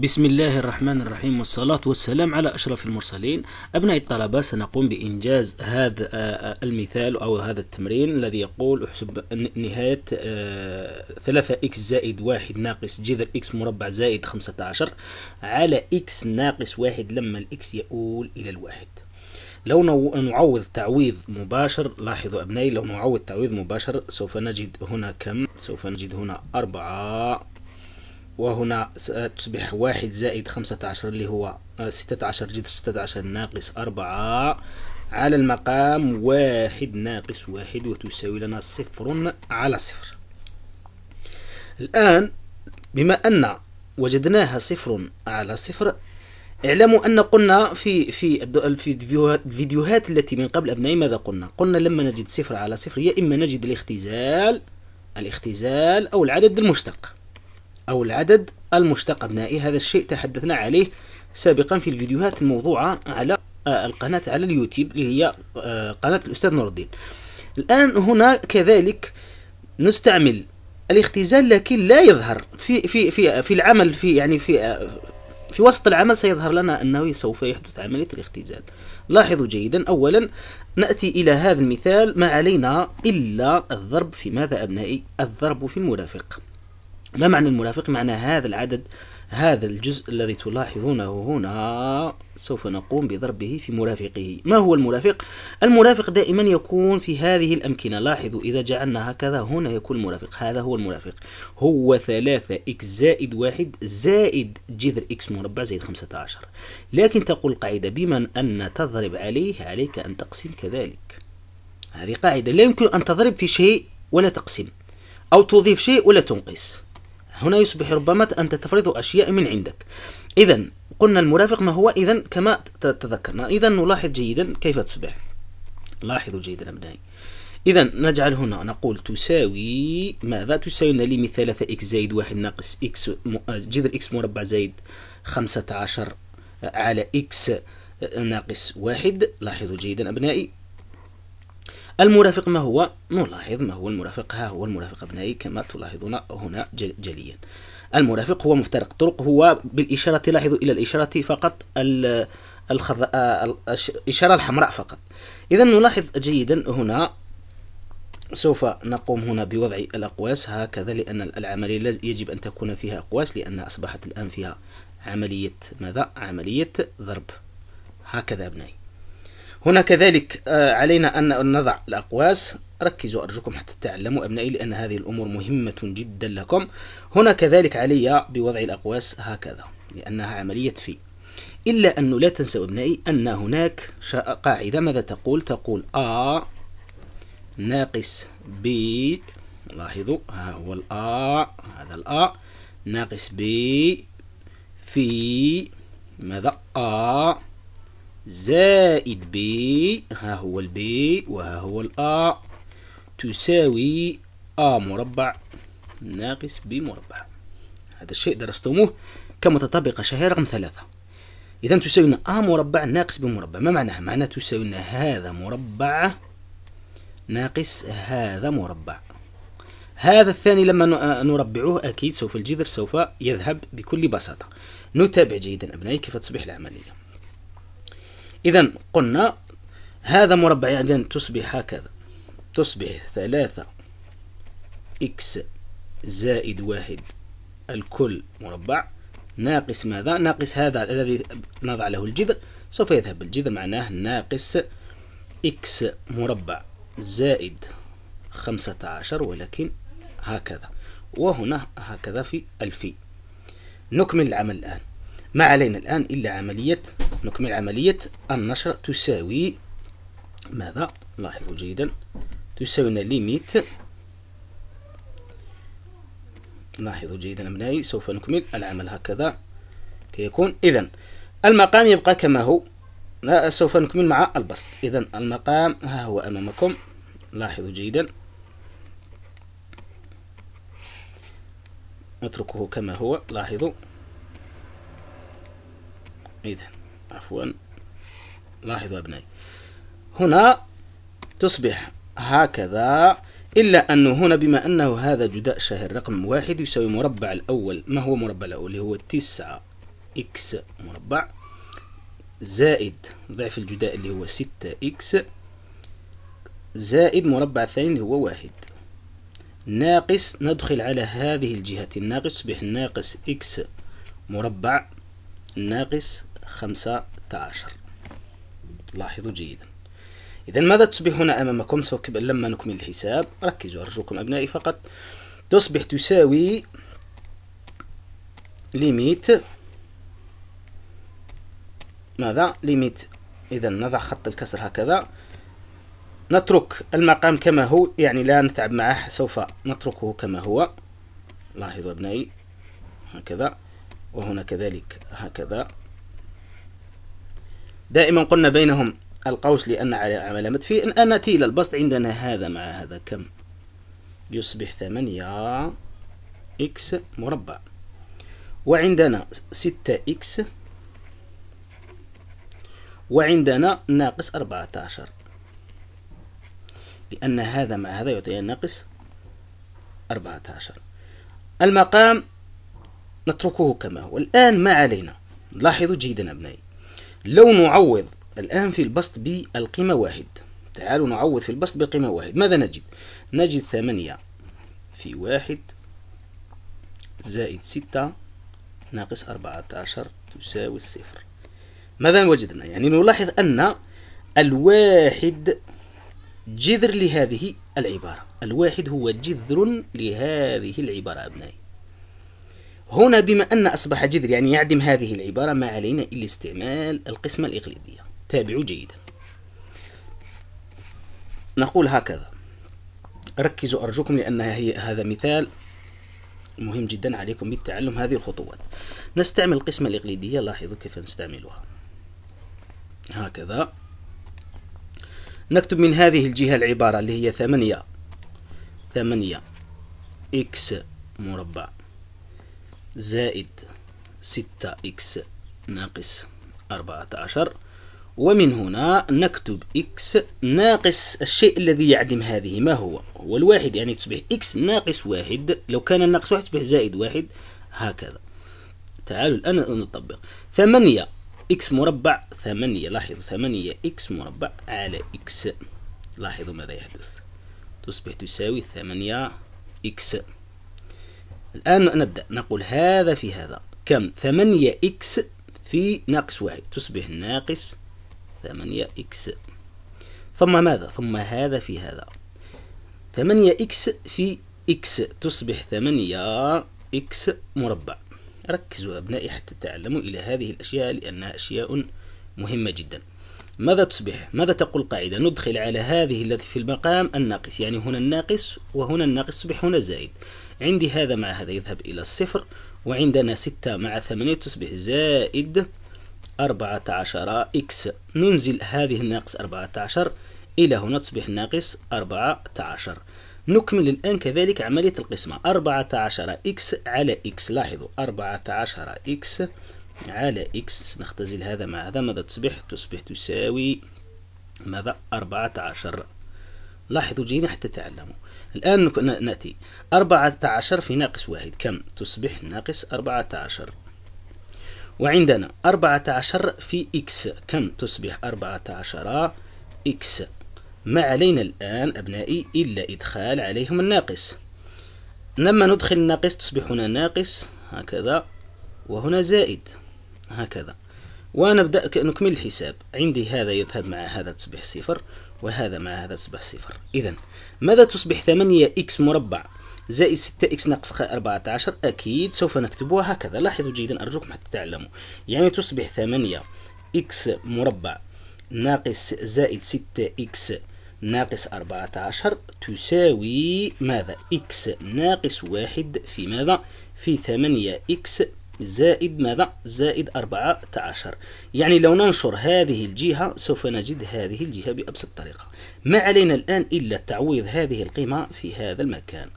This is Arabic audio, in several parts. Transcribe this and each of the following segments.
بسم الله الرحمن الرحيم والصلاة والسلام على أشرف المرسلين أبناء الطلبة سنقوم بإنجاز هذا المثال أو هذا التمرين الذي يقول احسب نهاية 3x زائد 1 ناقص جذر x مربع زائد 15 على x ناقص 1 لما الإكس يؤول إلى الواحد لو نعوض تعويض مباشر لاحظوا أبنائي لو نعوض تعويض مباشر سوف نجد هنا كم سوف نجد هنا 4 وهنا ستصبح واحد زائد خمسة عشر اللي هو آه، ستة عشر جذر ستة عشر ناقص أربعة على المقام واحد ناقص واحد وتساوي لنا صفر على صفر الآن بما أن وجدناها صفر على صفر اعلموا أن قلنا في في الفيديوهات التي من قبل أبنائي ماذا قلنا؟ قلنا لما نجد صفر على صفر يا إما نجد الاختزال الاختزال أو العدد المشتق أو العدد المشتق أبنائي هذا الشيء تحدثنا عليه سابقا في الفيديوهات الموضوعة على آه، القناة على اليوتيوب اللي هي آه، قناة الأستاذ نور الدين الآن هنا كذلك نستعمل الاختزال لكن لا يظهر في في في في العمل في يعني في آه، في وسط العمل سيظهر لنا أنه سوف يحدث عملية الاختزال لاحظوا جيدا أولا نأتي إلى هذا المثال ما علينا إلا الضرب في ماذا أبنائي الضرب في المرافق ما معنى المرافق معنى هذا العدد هذا الجزء الذي تلاحظونه هنا سوف نقوم بضربه في مرافقه ما هو المرافق؟ المرافق دائما يكون في هذه الأمكنة لاحظوا إذا جعلنا هكذا هنا يكون المرافق هذا هو المرافق هو 3 x زائد 1 زائد جذر x مربع زائد 15 لكن تقول القاعدة بمن أن تضرب عليه عليك أن تقسم كذلك هذه قاعدة لا يمكن أن تضرب في شيء ولا تقسم أو تضيف شيء ولا تنقص هنا يصبح ربما أنت تفرض أشياء من عندك إذا قلنا المرافق ما هو إذا كما تذكرنا إذا نلاحظ جيدا كيف تصبح لاحظوا جيدا أبنائي إذا نجعل هنا نقول تساوي ماذا تساوي لي من 3 إكس زائد واحد ناقص إكس جذر إكس مربع زائد 15 على إكس ناقص واحد لاحظوا جيدا أبنائي المرافق ما هو نلاحظ ما هو المرافق ها هو المرافق أبنائي كما تلاحظون هنا جليا المرافق هو مفترق طرق هو بالإشارة لاحظوا إلى الإشارة فقط الخض... آه، الإشارة الحمراء فقط إذا نلاحظ جيدا هنا سوف نقوم هنا بوضع الأقواس هكذا لأن العملية يجب أن تكون فيها أقواس لأن أصبحت الآن فيها عملية ماذا؟ عملية ضرب هكذا أبنائي هنا كذلك آه، علينا أن نضع الأقواس ركزوا أرجوكم حتى تعلموا أبنائي لأن هذه الأمور مهمة جدا لكم هنا كذلك علي بوضع الأقواس هكذا لأنها عملية في إلا أنه لا تنسوا أبنائي أن هناك قاعدة ماذا تقول تقول A ناقص B لاحظوا ها هو الأ هذا الأ ناقص B في ماذا A زائد بي ها هو البي وها هو الأ تساوي أ مربع ناقص ب مربع هذا الشيء درستموه كمتطابقة شهية رقم ثلاثة إذا تساوي لنا أ مربع ناقص ب مربع ما معناها؟ معناها تساوي لنا هذا مربع ناقص هذا مربع هذا الثاني لما آه، نربعه أكيد سوف الجذر سوف يذهب بكل بساطة نتابع جيدا أبنائي كيف تصبح العملية إذا قلنا هذا مربع يعني تصبح هكذا تصبح ثلاثة إكس زائد واحد الكل مربع ناقص ماذا؟ ناقص هذا الذي نضع له الجذر سوف يذهب الجذر معناه ناقص إكس مربع زائد خمسة عشر ولكن هكذا وهنا هكذا في الفي نكمل العمل الآن ما علينا الآن إلا عملية نكمل عملية النشر تساوي ماذا لاحظوا جيدا تساوي ليميت لاحظوا جيدا أبنائي سوف نكمل العمل هكذا كي يكون إذا المقام يبقى كما هو سوف نكمل مع البسط إذا المقام ها هو أمامكم لاحظوا جيدا نتركه كما هو لاحظوا إذا عفوا لاحظوا أبنائي هنا تصبح هكذا إلا أنه هنا بما أنه هذا جداء شهر رقم واحد يساوي مربع الأول ما هو مربع الأول اللي هو تسعة إكس مربع زائد ضعف الجداء اللي هو ستة إكس زائد مربع الثاني اللي هو واحد ناقص ندخل على هذه الجهة الناقص يصبح ناقص إكس مربع ناقص خمسة عشر لاحظوا جيدا إذا ماذا تصبحون أمامكم سوف لما نكمل الحساب ركزوا أرجوكم أبنائي فقط تصبح تساوي ليميت ماذا ليميت إذا نضع خط الكسر هكذا نترك المقام كما هو يعني لا نتعب معه سوف نتركه كما هو لاحظوا أبنائي هكذا وهنا كذلك هكذا دائما قلنا بينهم القوس لأن علامة في إن نأتي إلى البسط عندنا هذا مع هذا كم يصبح ثمانية إكس مربع وعندنا ستة إكس وعندنا ناقص أربعة عشر لأن هذا مع هذا يعطينا ناقص أربعة عشر المقام نتركه كما هو الآن ما علينا لاحظوا جيدا أبنائي لو نعوض الآن في البسط بالقيمة واحد تعالوا نعوض في البسط بالقيمة واحد ماذا نجد؟ نجد ثمانية في واحد زائد ستة ناقص أربعة عشر تساوي الصفر ماذا وجدنا؟ يعني نلاحظ أن الواحد جذر لهذه العبارة الواحد هو جذر لهذه العبارة أبنائي هنا بما أن أصبح جذر يعني يعدم هذه العبارة ما علينا إلا استعمال القسمة الإقليدية تابعوا جيدا نقول هكذا ركزوا أرجوكم لأنها هي هذا مثال مهم جدا عليكم بالتعلم هذه الخطوات نستعمل القسمة الإقليدية لاحظوا كيف نستعملها هكذا نكتب من هذه الجهة العبارة اللي هي ثمانية ثمانية إكس مربع زائد ستة إكس ناقص أربعة عشر ومن هنا نكتب إكس ناقص الشيء الذي يعدم هذه ما هو؟ هو الواحد يعني تصبح إكس ناقص واحد لو كان الناقص واحد تصبح زائد واحد هكذا تعالوا الآن نطبق ثمانية إكس مربع ثمانية لاحظوا ثمانية إكس مربع على إكس لاحظوا ماذا يحدث تصبح تساوي ثمانية إكس الآن نبدأ نقول هذا في هذا كم 8 إكس في ناقص واحد تصبح ناقص 8 إكس ثم ماذا ثم هذا في هذا 8 إكس في إكس تصبح 8 إكس مربع ركزوا أبنائي حتى تعلموا إلى هذه الأشياء لأنها أشياء مهمة جداً ماذا تصبح؟ ماذا تقول القاعدة؟ ندخل على هذه التي في المقام الناقص يعني هنا الناقص وهنا الناقص تصبح هنا زائد عندي هذا مع هذا يذهب إلى الصفر وعندنا ستة مع ثمانية تصبح زائد أربعة عشر إكس ننزل هذه الناقص أربعة عشر إلى هنا تصبح ناقص أربعة عشر نكمل الآن كذلك عملية القسمة أربعة عشر إكس على إكس لاحظوا أربعة عشر إكس على إكس نختزل هذا مع هذا ماذا تصبح تصبح تساوي ماذا أربعة عشر لاحظوا جينا حتى تعلموا الآن نأتي أربعة عشر في ناقص واحد كم تصبح ناقص أربعة عشر وعندنا أربعة عشر في إكس كم تصبح أربعة عشر إكس ما علينا الآن أبنائي إلا إدخال عليهم الناقص لما ندخل الناقص تصبح هنا ناقص هكذا وهنا زائد هكذا ونبدأ نكمل الحساب عندي هذا يذهب مع هذا تصبح صفر وهذا مع هذا تصبح صفر إذا ماذا تصبح 8 إكس مربع زائد 6 إكس ناقص 14 أكيد سوف نكتبها هكذا لاحظوا جيدا أرجوكم حتى تعلموا يعني تصبح 8 إكس مربع ناقص زائد 6 إكس ناقص 14 تساوي ماذا؟ إكس ناقص واحد في ماذا؟ في 8 إكس زائد ماذا؟ زائد 14 يعني لو ننشر هذه الجهة سوف نجد هذه الجهة بأبسط طريقة ما علينا الآن إلا تعويض هذه القيمة في هذا المكان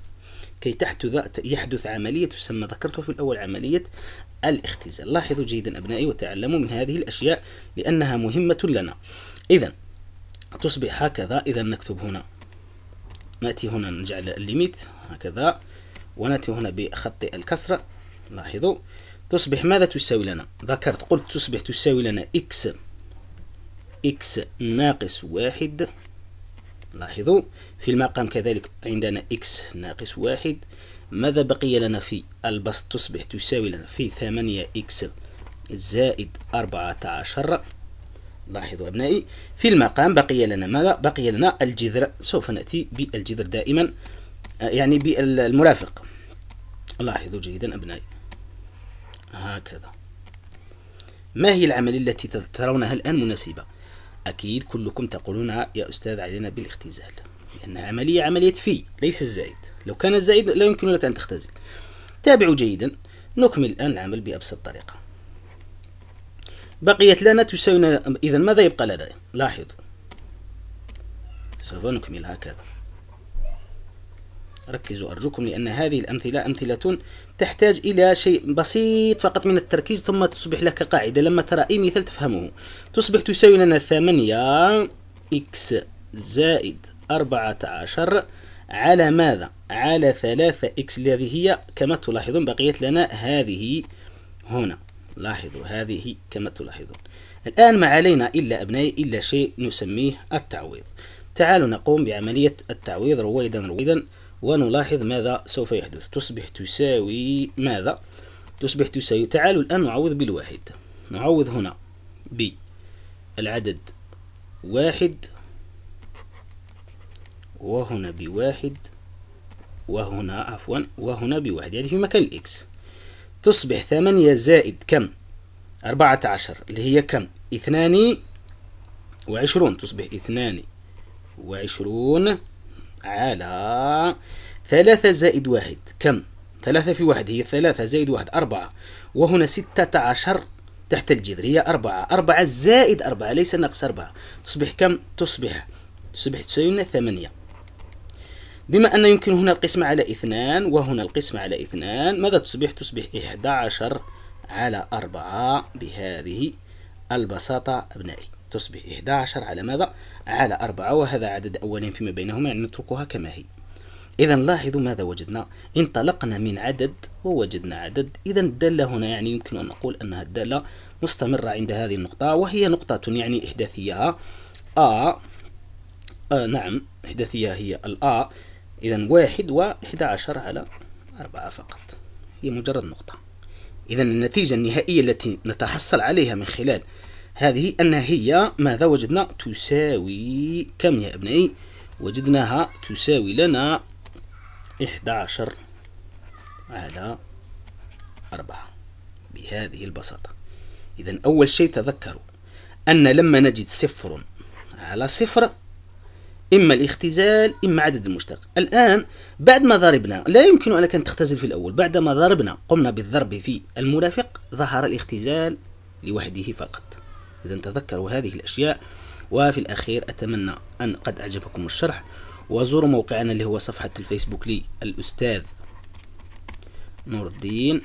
كي تحدث يحدث عملية تسمى ذكرتها في الأول عملية الاختزال لاحظوا جيدا أبنائي وتعلموا من هذه الأشياء لأنها مهمة لنا إذا تصبح هكذا إذا نكتب هنا نأتي هنا نجعل الليميت هكذا ونأتي هنا بخط الكسرة لاحظوا تصبح ماذا تساوي لنا ذكرت قلت تصبح تساوي لنا إكس إكس ناقص واحد لاحظوا في المقام كذلك عندنا إكس ناقص واحد ماذا بقي لنا في البسط تصبح تساوي لنا في ثمانية إكس زائد أربعة عشر لاحظوا أبنائي في المقام بقي لنا ماذا بقي لنا الجذر سوف نأتي بالجذر دائما آه، يعني بالمرافق لاحظوا جيدا أبنائي هكذا ما هي العملية التي ترونها الآن مناسبة؟ أكيد كلكم تقولون يا أستاذ علينا بالاختزال لأنها عملية عملية في ليس الزائد لو كان الزائد لا يمكن لك أن تختزل تابعوا جيدا نكمل الآن العمل بأبسط طريقة بقيت لنا تساوي إذا ماذا يبقى لنا؟ لاحظ سوف نكمل هكذا ركزوا أرجوكم لأن هذه الأمثلة أمثلة تحتاج إلى شيء بسيط فقط من التركيز ثم تصبح لك قاعدة لما ترى أي مثال تفهمه تصبح تساوي لنا ثمانية إكس زائد أربعة عشر على ماذا؟ على ثلاثة إكس الذي هي كما تلاحظون بقيت لنا هذه هنا لاحظوا هذه كما تلاحظون الآن ما علينا إلا أبنائي إلا شيء نسميه التعويض تعالوا نقوم بعملية التعويض رويدا رويدا ونلاحظ ماذا سوف يحدث تصبح تساوي ماذا تصبح تساوي تعالوا الآن نعوض بالواحد نعوض هنا بالعدد واحد وهنا بواحد وهنا عفوا وهنا بواحد يعني في مكان الإكس تصبح ثمانية زائد كم أربعة عشر اللي هي كم اثنان وعشرون تصبح اثنان وعشرون على ثلاثة زائد واحد كم؟ ثلاثة في واحد هي ثلاثة زائد واحد أربعة وهنا ستة عشر تحت الجذر هي أربعة أربعة زائد أربعة ليس ناقص أربعة تصبح كم؟ تصبح تصبح تساوي ثمانية بما أن يمكن هنا القسمة على اثنان وهنا القسمة على اثنان ماذا تصبح؟ تصبح إحدى عشر على أربعة بهذه البساطة أبنائي تصبح 11 على ماذا؟ على 4 وهذا عدد أولين فيما بينهما يعني نتركها كما هي إذا لاحظوا ماذا وجدنا انطلقنا من عدد ووجدنا عدد إذا الدالة هنا يعني يمكن أن نقول أنها الدالة مستمرة عند هذه النقطة وهي نقطة يعني إحداثيها آ آه نعم إحداثية هي الآ إذا واحد و11 على أربعة فقط هي مجرد نقطة إذا النتيجة النهائية التي نتحصل عليها من خلال هذه أنها هي ماذا وجدنا تساوي كم يا أبنائي وجدناها تساوي لنا 11 على 4 بهذه البساطة إذا أول شيء تذكروا أن لما نجد صفر على صفر إما الاختزال إما عدد المشتق الآن بعد ما ضربنا لا يمكن لك أن تختزل في الأول بعد ما ضربنا قمنا بالضرب في المرافق ظهر الاختزال لوحده فقط إذا تذكروا هذه الأشياء وفي الأخير أتمنى أن قد أعجبكم الشرح وزوروا موقعنا اللي هو صفحة الفيسبوك لي الأستاذ نور الدين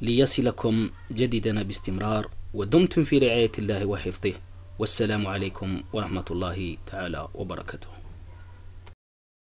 ليصلكم جديدنا باستمرار ودمتم في رعاية الله وحفظه والسلام عليكم ورحمة الله تعالى وبركاته